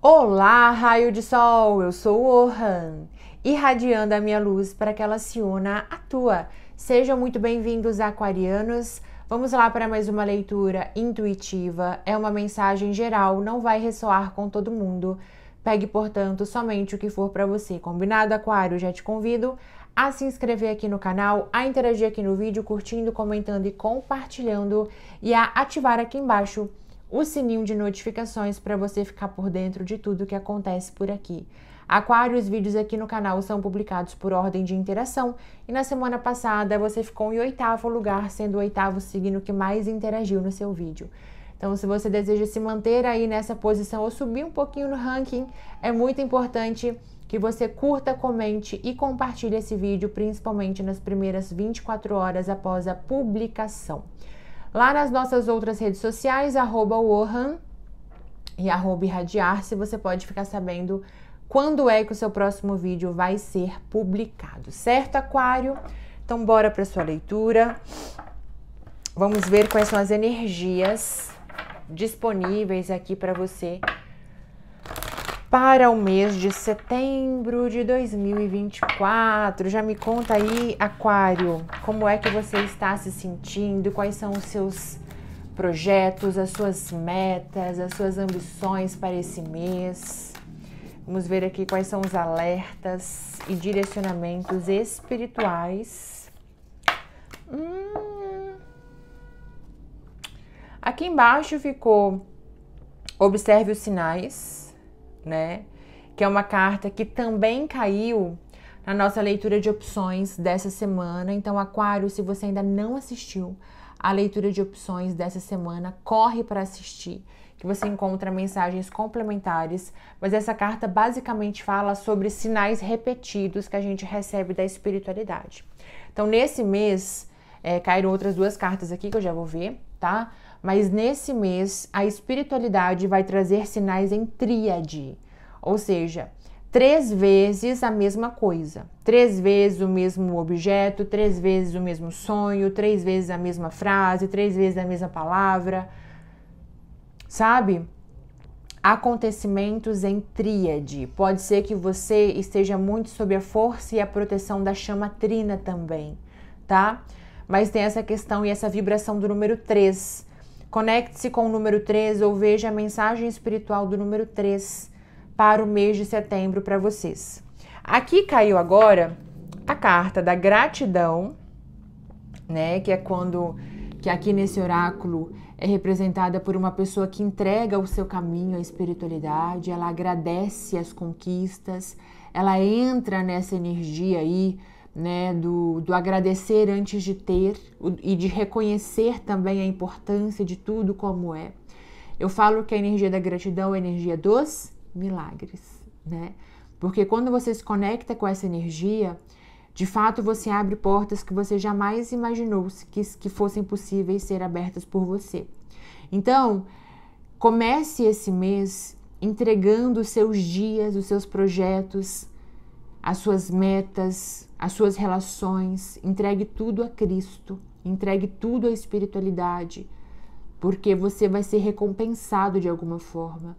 Olá, raio de sol, eu sou o Ohan, irradiando a minha luz para que ela se una à tua. Sejam muito bem-vindos, aquarianos. Vamos lá para mais uma leitura intuitiva. É uma mensagem geral, não vai ressoar com todo mundo. Pegue, portanto, somente o que for para você. Combinado, aquário? Já te convido a se inscrever aqui no canal, a interagir aqui no vídeo, curtindo, comentando e compartilhando e a ativar aqui embaixo o sininho de notificações para você ficar por dentro de tudo que acontece por aqui. Aquários vídeos aqui no canal são publicados por ordem de interação e na semana passada você ficou em oitavo lugar, sendo o oitavo signo que mais interagiu no seu vídeo. Então, se você deseja se manter aí nessa posição ou subir um pouquinho no ranking, é muito importante que você curta, comente e compartilhe esse vídeo, principalmente nas primeiras 24 horas após a publicação. Lá nas nossas outras redes sociais, arroba Wohan e arroba irradiar-se, você pode ficar sabendo quando é que o seu próximo vídeo vai ser publicado, certo, Aquário? Então, bora para sua leitura. Vamos ver quais são as energias disponíveis aqui para você para o mês de setembro de 2024. Já me conta aí, Aquário, como é que você está se sentindo? Quais são os seus projetos, as suas metas, as suas ambições para esse mês? Vamos ver aqui quais são os alertas e direcionamentos espirituais. Hum. Aqui embaixo ficou observe os sinais né? Que é uma carta que também caiu na nossa leitura de opções dessa semana. Então, Aquário, se você ainda não assistiu a leitura de opções dessa semana, corre para assistir, que você encontra mensagens complementares. Mas essa carta basicamente fala sobre sinais repetidos que a gente recebe da espiritualidade. Então, nesse mês, é, caíram outras duas cartas aqui que eu já vou ver, tá? Mas nesse mês, a espiritualidade vai trazer sinais em tríade, ou seja, três vezes a mesma coisa, três vezes o mesmo objeto, três vezes o mesmo sonho, três vezes a mesma frase, três vezes a mesma palavra. Sabe? acontecimentos em tríade. Pode ser que você esteja muito sob a força e a proteção da chama trina também, tá? Mas tem essa questão e essa vibração do número 3, Conecte-se com o número 3 ou veja a mensagem espiritual do número 3 para o mês de setembro para vocês. Aqui caiu agora a carta da gratidão, né, que é quando que aqui nesse oráculo é representada por uma pessoa que entrega o seu caminho à espiritualidade, ela agradece as conquistas, ela entra nessa energia aí né, do, do agradecer antes de ter e de reconhecer também a importância de tudo como é. Eu falo que a energia da gratidão é a energia dos milagres, né? Porque quando você se conecta com essa energia, de fato você abre portas que você jamais imaginou que, que fossem possíveis ser abertas por você. Então, comece esse mês entregando os seus dias, os seus projetos, as suas metas, as suas relações, entregue tudo a Cristo, entregue tudo à espiritualidade, porque você vai ser recompensado de alguma forma,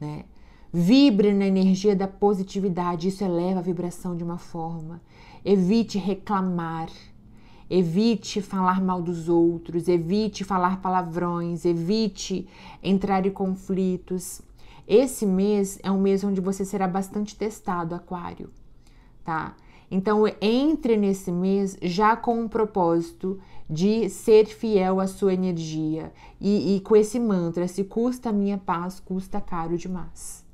né? Vibre na energia da positividade, isso eleva a vibração de uma forma. Evite reclamar, evite falar mal dos outros, evite falar palavrões, evite entrar em conflitos, esse mês é um mês onde você será bastante testado, Aquário, tá? Então, entre nesse mês já com o propósito de ser fiel à sua energia e, e com esse mantra: se custa a minha paz, custa caro demais.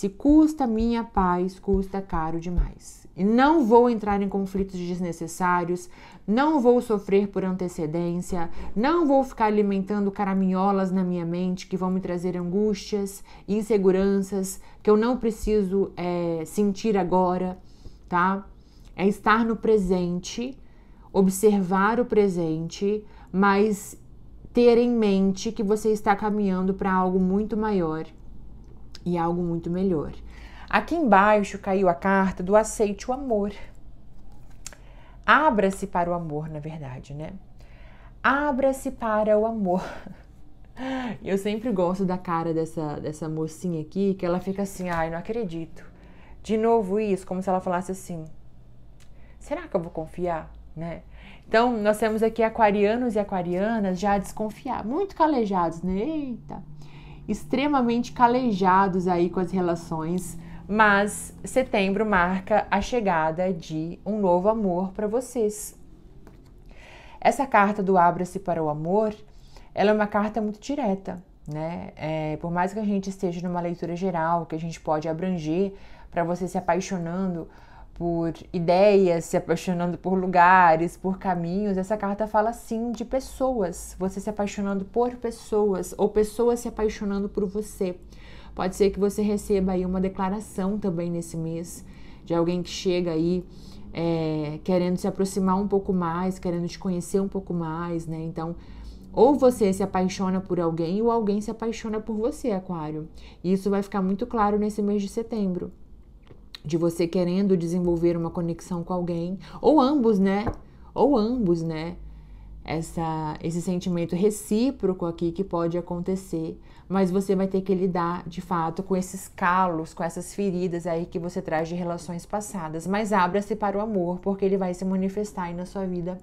Se custa minha paz, custa caro demais. E não vou entrar em conflitos desnecessários, não vou sofrer por antecedência, não vou ficar alimentando caraminholas na minha mente que vão me trazer angústias, inseguranças que eu não preciso é, sentir agora, tá? É estar no presente, observar o presente, mas ter em mente que você está caminhando para algo muito maior e algo muito melhor. Aqui embaixo caiu a carta do aceite o amor. Abra-se para o amor, na verdade, né? Abra-se para o amor. Eu sempre gosto da cara dessa, dessa mocinha aqui, que ela fica assim, ai, não acredito. De novo isso, como se ela falasse assim, será que eu vou confiar, né? Então, nós temos aqui aquarianos e aquarianas já desconfiar, muito calejados, né? Eita! extremamente calejados aí com as relações, mas setembro marca a chegada de um novo amor para vocês. Essa carta do Abra-se para o Amor, ela é uma carta muito direta, né? É, por mais que a gente esteja numa leitura geral, que a gente pode abranger para você se apaixonando por ideias, se apaixonando por lugares, por caminhos. Essa carta fala sim de pessoas, você se apaixonando por pessoas ou pessoas se apaixonando por você. Pode ser que você receba aí uma declaração também nesse mês de alguém que chega aí é, querendo se aproximar um pouco mais, querendo te conhecer um pouco mais, né? Então, ou você se apaixona por alguém ou alguém se apaixona por você, Aquário. E isso vai ficar muito claro nesse mês de setembro de você querendo desenvolver uma conexão com alguém, ou ambos, né? Ou ambos, né? Essa, esse sentimento recíproco aqui que pode acontecer, mas você vai ter que lidar de fato com esses calos, com essas feridas aí que você traz de relações passadas. Mas abra-se para o amor, porque ele vai se manifestar aí na sua vida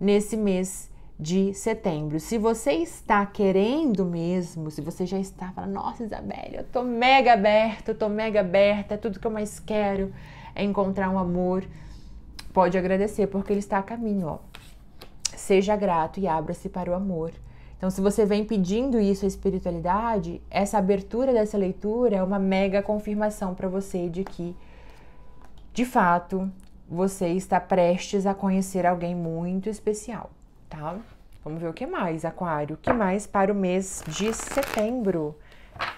nesse mês de setembro. Se você está querendo mesmo, se você já está falando, nossa Isabelle, eu tô mega aberta, eu tô mega aberta, é tudo que eu mais quero é encontrar um amor, pode agradecer, porque ele está a caminho, ó. Seja grato e abra-se para o amor. Então, se você vem pedindo isso à espiritualidade, essa abertura dessa leitura é uma mega confirmação para você de que, de fato, você está prestes a conhecer alguém muito especial tá? Vamos ver o que mais, Aquário. O que mais para o mês de setembro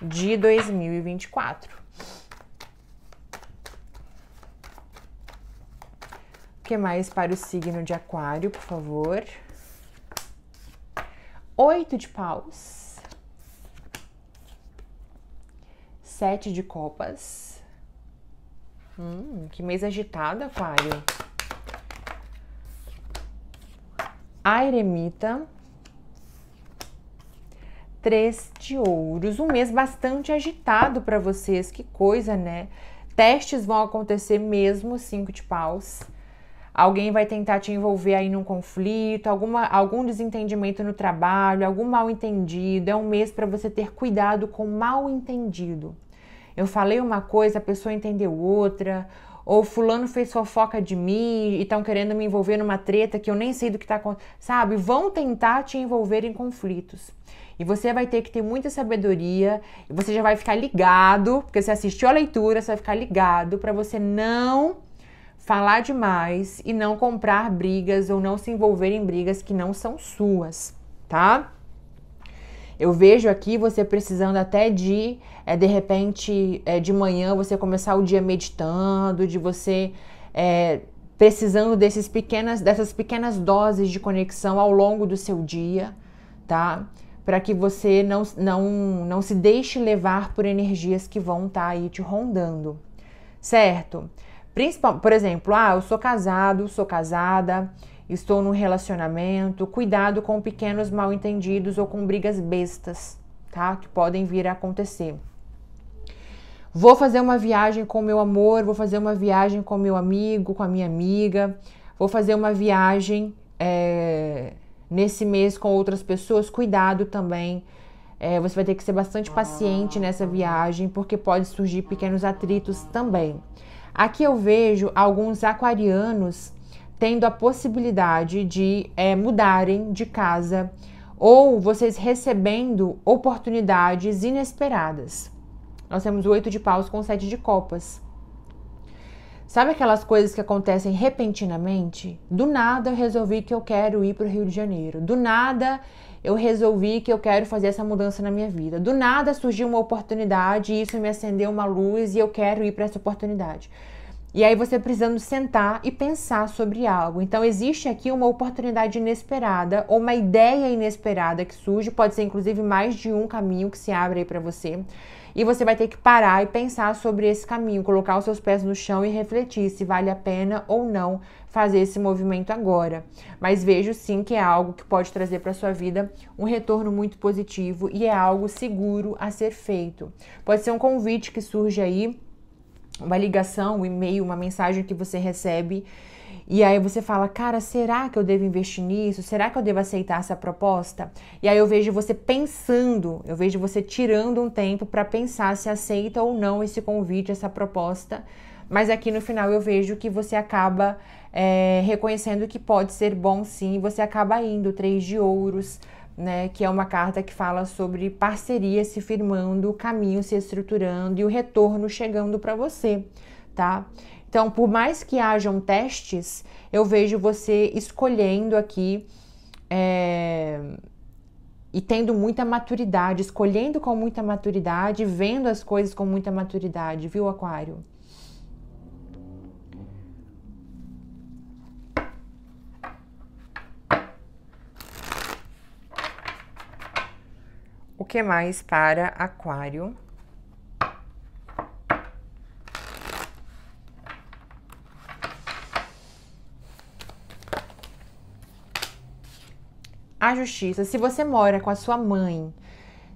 de 2024? O que mais para o signo de Aquário, por favor? Oito de paus. Sete de copas. Hum, que mês agitado, Aquário. a eremita, três de ouros. Um mês bastante agitado para vocês, que coisa, né? Testes vão acontecer mesmo, cinco de paus. Alguém vai tentar te envolver aí num conflito, alguma, algum desentendimento no trabalho, algum mal entendido. É um mês para você ter cuidado com mal entendido. Eu falei uma coisa, a pessoa entendeu outra ou fulano fez fofoca de mim e estão querendo me envolver numa treta que eu nem sei do que está acontecendo. Sabe? Vão tentar te envolver em conflitos. E você vai ter que ter muita sabedoria, e você já vai ficar ligado, porque você assistiu a leitura, você vai ficar ligado para você não falar demais e não comprar brigas ou não se envolver em brigas que não são suas, tá? Eu vejo aqui você precisando até de, é, de repente, é, de manhã você começar o dia meditando, de você é, precisando desses pequenas, dessas pequenas doses de conexão ao longo do seu dia, tá? Para que você não, não, não se deixe levar por energias que vão estar tá aí te rondando, certo? Principal, por exemplo, ah, eu sou casado, sou casada Estou num relacionamento, cuidado com pequenos mal entendidos ou com brigas bestas, tá? Que podem vir a acontecer. Vou fazer uma viagem com meu amor, vou fazer uma viagem com meu amigo, com a minha amiga, vou fazer uma viagem é, nesse mês com outras pessoas. Cuidado também. É, você vai ter que ser bastante paciente nessa viagem, porque pode surgir pequenos atritos também. Aqui eu vejo alguns aquarianos tendo a possibilidade de é, mudarem de casa ou vocês recebendo oportunidades inesperadas. Nós temos o oito de paus com sete de copas. Sabe aquelas coisas que acontecem repentinamente? Do nada eu resolvi que eu quero ir para o Rio de Janeiro. Do nada eu resolvi que eu quero fazer essa mudança na minha vida. Do nada surgiu uma oportunidade e isso me acendeu uma luz e eu quero ir para essa oportunidade. E aí você precisando sentar e pensar sobre algo. Então existe aqui uma oportunidade inesperada ou uma ideia inesperada que surge, pode ser inclusive mais de um caminho que se abre aí para você. E você vai ter que parar e pensar sobre esse caminho, colocar os seus pés no chão e refletir se vale a pena ou não fazer esse movimento agora. Mas vejo sim que é algo que pode trazer para sua vida um retorno muito positivo e é algo seguro a ser feito. Pode ser um convite que surge aí uma ligação, um e-mail, uma mensagem que você recebe. E aí você fala, cara, será que eu devo investir nisso? Será que eu devo aceitar essa proposta? E aí eu vejo você pensando, eu vejo você tirando um tempo para pensar se aceita ou não esse convite, essa proposta. Mas aqui no final eu vejo que você acaba é, reconhecendo que pode ser bom sim, você acaba indo, três de ouros né, que é uma carta que fala sobre parceria se firmando, o caminho se estruturando e o retorno chegando para você, tá? Então, por mais que hajam testes, eu vejo você escolhendo aqui é, e tendo muita maturidade, escolhendo com muita maturidade, vendo as coisas com muita maturidade, viu, Aquário? O que mais para aquário? A justiça. Se você mora com a sua mãe,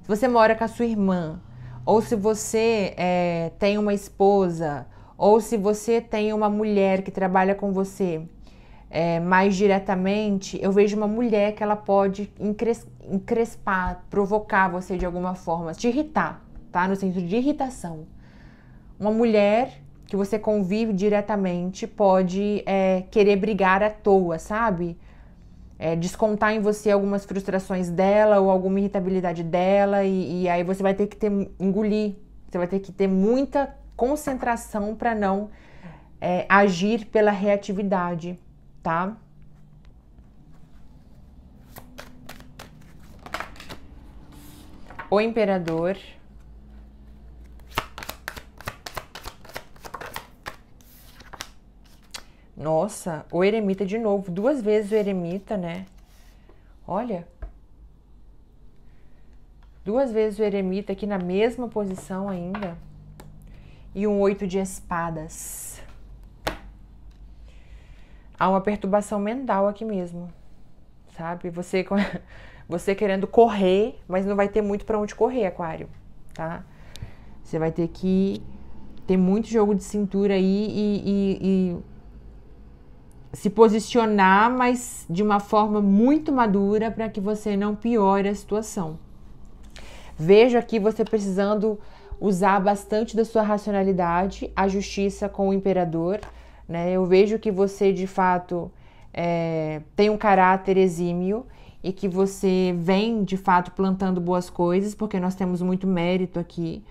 se você mora com a sua irmã, ou se você é, tem uma esposa, ou se você tem uma mulher que trabalha com você, é, mais diretamente, eu vejo uma mulher que ela pode encres encrespar, provocar você de alguma forma, te irritar, tá? No sentido de irritação. Uma mulher que você convive diretamente pode é, querer brigar à toa, sabe? É, descontar em você algumas frustrações dela ou alguma irritabilidade dela, e, e aí você vai ter que ter, engolir, você vai ter que ter muita concentração para não é, agir pela reatividade tá? O Imperador. Nossa, o Eremita de novo. Duas vezes o Eremita, né? Olha. Duas vezes o Eremita aqui na mesma posição ainda. E um oito de espadas há uma perturbação mental aqui mesmo, sabe? Você, você querendo correr, mas não vai ter muito para onde correr, Aquário, tá? Você vai ter que ter muito jogo de cintura aí e, e, e se posicionar, mas de uma forma muito madura para que você não piore a situação. Vejo aqui você precisando usar bastante da sua racionalidade, a justiça com o imperador né? Eu vejo que você de fato é, tem um caráter exímio e que você vem de fato plantando boas coisas, porque nós temos muito mérito aqui,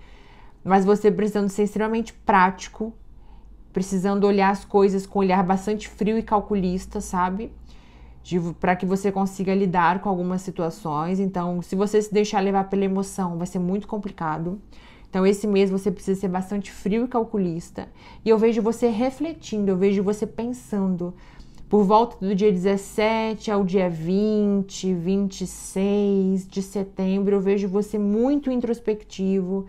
mas você precisando ser extremamente prático, precisando olhar as coisas com um olhar bastante frio e calculista, sabe? Para que você consiga lidar com algumas situações. Então, se você se deixar levar pela emoção, vai ser muito complicado. Então, esse mês você precisa ser bastante frio e calculista. E eu vejo você refletindo, eu vejo você pensando. Por volta do dia 17 ao dia 20, 26 de setembro, eu vejo você muito introspectivo,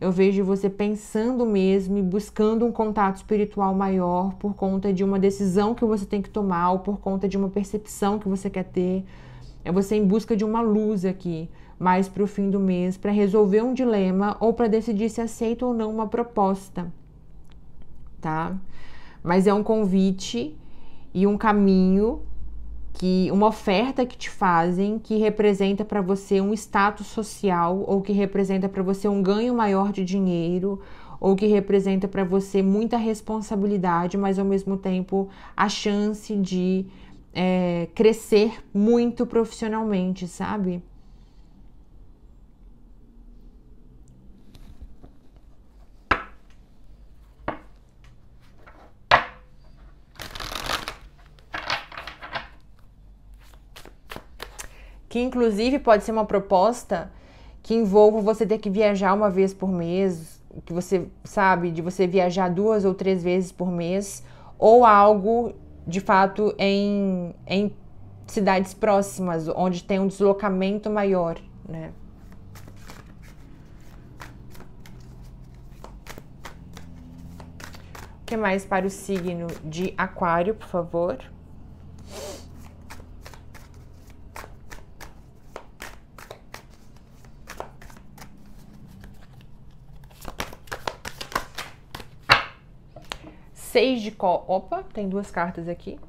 eu vejo você pensando mesmo e buscando um contato espiritual maior por conta de uma decisão que você tem que tomar ou por conta de uma percepção que você quer ter. É você em busca de uma luz aqui mais para o fim do mês para resolver um dilema ou para decidir se aceita ou não uma proposta, tá? Mas é um convite e um caminho que uma oferta que te fazem que representa para você um status social ou que representa para você um ganho maior de dinheiro ou que representa para você muita responsabilidade, mas ao mesmo tempo a chance de é, crescer muito profissionalmente, sabe? que inclusive pode ser uma proposta que envolva você ter que viajar uma vez por mês, que você sabe, de você viajar duas ou três vezes por mês, ou algo de fato em, em cidades próximas, onde tem um deslocamento maior, né? O que mais para o signo de Aquário, por favor? seis de copa. Opa, tem duas cartas aqui.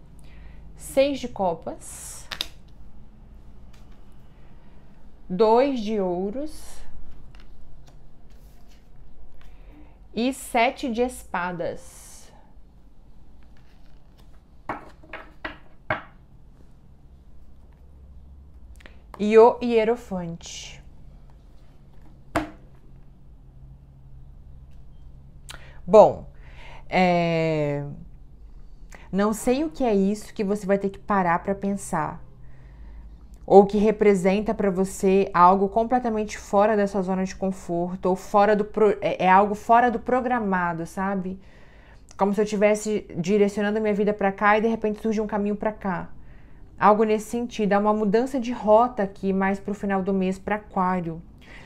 Seis de copas. Dois de ouros. E sete de espadas. e o Hierofante. Bom, é... Não sei o que é isso que você vai ter que parar para pensar. Ou que representa para você algo completamente fora da sua zona de conforto, ou fora do pro... é, é algo fora do programado, sabe? Como se eu estivesse direcionando a minha vida para cá e de repente surge um caminho para cá. Algo nesse sentido, há uma mudança de rota aqui mais para o final do mês para Aquário.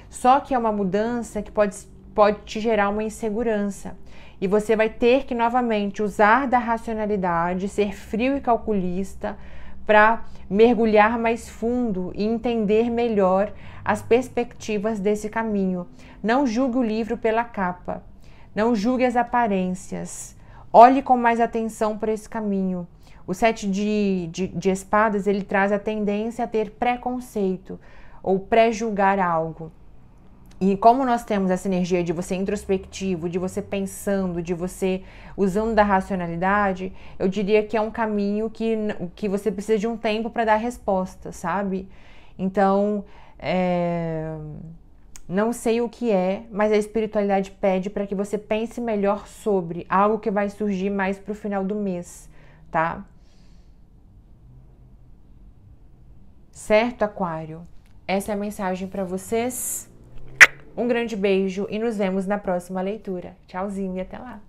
Só que é uma mudança que pode pode te gerar uma insegurança. E você vai ter que novamente usar da racionalidade, ser frio e calculista para mergulhar mais fundo e entender melhor as perspectivas desse caminho. Não julgue o livro pela capa, não julgue as aparências. Olhe com mais atenção para esse caminho. O sete de, de, de espadas ele traz a tendência a ter preconceito ou pré-julgar algo. E como nós temos essa energia de você introspectivo, de você pensando, de você usando da racionalidade, eu diria que é um caminho que, que você precisa de um tempo para dar resposta, sabe? Então, é... não sei o que é, mas a espiritualidade pede para que você pense melhor sobre algo que vai surgir mais para o final do mês, tá? Certo, Aquário? Essa é a mensagem para vocês. Um grande beijo e nos vemos na próxima leitura. Tchauzinho e até lá!